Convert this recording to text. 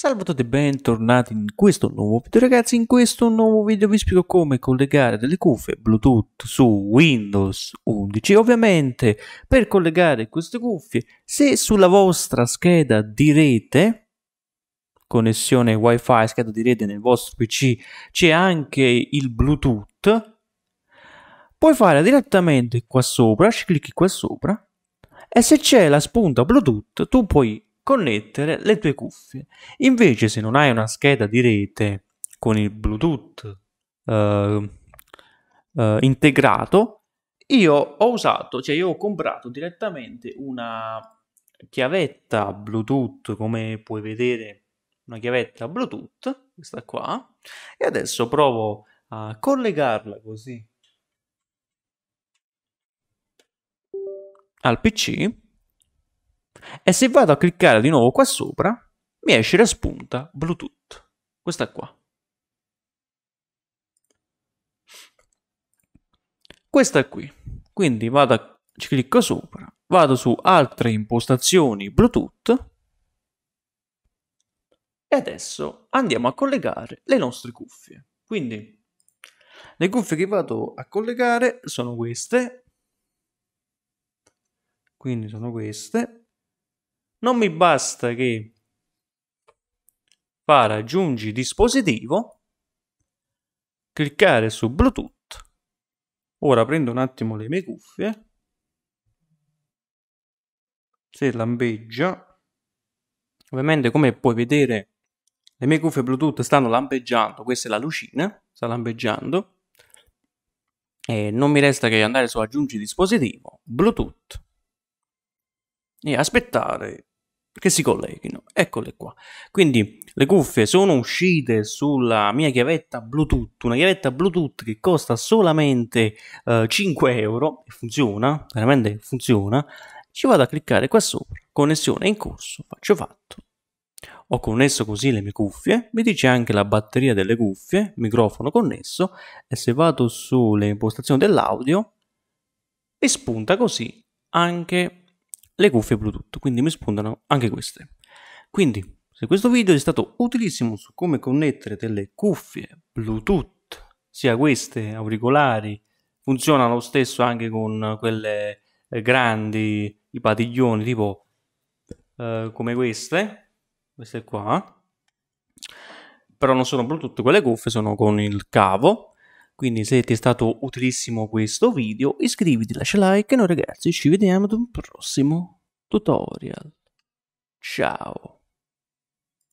Salve a tutti e bentornati in questo nuovo video ragazzi, in questo nuovo video vi spiego come collegare delle cuffie Bluetooth su Windows 11 ovviamente per collegare queste cuffie se sulla vostra scheda di rete connessione wifi, scheda di rete nel vostro pc c'è anche il Bluetooth puoi fare direttamente qua sopra, ci clicchi qua sopra e se c'è la spunta Bluetooth tu puoi connettere le tue cuffie. Invece se non hai una scheda di rete con il Bluetooth eh, eh, integrato, io ho usato, cioè io ho comprato direttamente una chiavetta Bluetooth, come puoi vedere, una chiavetta Bluetooth, questa qua, e adesso provo a collegarla così al PC e se vado a cliccare di nuovo qua sopra mi esce la spunta Bluetooth, questa qua. Questa qui, quindi vado a, ci clicco sopra, vado su altre impostazioni Bluetooth e adesso andiamo a collegare le nostre cuffie. Quindi le cuffie che vado a collegare sono queste, quindi sono queste, non mi basta che far aggiungi dispositivo, cliccare su Bluetooth. Ora prendo un attimo le mie cuffie. Se lampeggia. Ovviamente come puoi vedere le mie cuffie Bluetooth stanno lampeggiando, questa è la lucina, sta lampeggiando. E non mi resta che andare su aggiungi dispositivo, Bluetooth e aspettare che si colleghino. Eccole qua. Quindi le cuffie sono uscite sulla mia chiavetta Bluetooth, una chiavetta Bluetooth che costa solamente eh, 5 euro e funziona, veramente funziona. Ci vado a cliccare qua sopra, connessione in corso, faccio fatto. Ho connesso così le mie cuffie, mi dice anche la batteria delle cuffie, microfono connesso e se vado sulle impostazioni dell'audio e spunta così anche le cuffie Bluetooth, quindi mi spuntano anche queste. Quindi, se questo video è stato utilissimo su come connettere delle cuffie Bluetooth, sia queste auricolari, funzionano lo stesso anche con quelle eh, grandi, i padiglioni tipo eh, come queste, queste qua, però non sono Bluetooth, quelle cuffie sono con il cavo quindi se ti è stato utilissimo questo video iscriviti, lascia like e noi ragazzi ci vediamo ad un prossimo tutorial. Ciao!